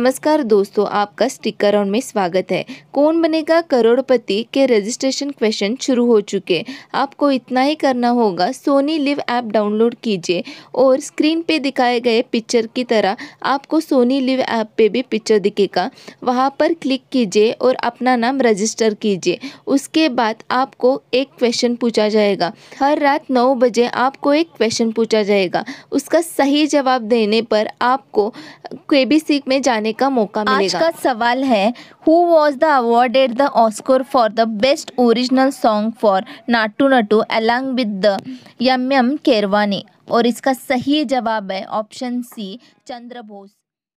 नमस्कार दोस्तों आपका स्टिकर ऑन में स्वागत है कौन बनेगा करोड़पति के रजिस्ट्रेशन क्वेश्चन शुरू हो चुके आपको इतना ही करना होगा सोनी लिव ऐप डाउनलोड कीजिए और स्क्रीन पे दिखाए गए पिक्चर की तरह आपको सोनी लिव ऐप पे भी पिक्चर दिखेगा वहाँ पर क्लिक कीजिए और अपना नाम रजिस्टर कीजिए उसके बाद आपको एक क्वेश्चन पूछा जाएगा हर रात नौ बजे आपको एक क्वेश्चन पूछा जाएगा उसका सही जवाब देने पर आपको के में जाने करने का मौका मिलेगा आज का सवाल है who was the awarded the Oscar for the best original song for Naatu Naatu along with the M M Keeravani और इसका सही जवाब है ऑप्शन सी चंद्र बोस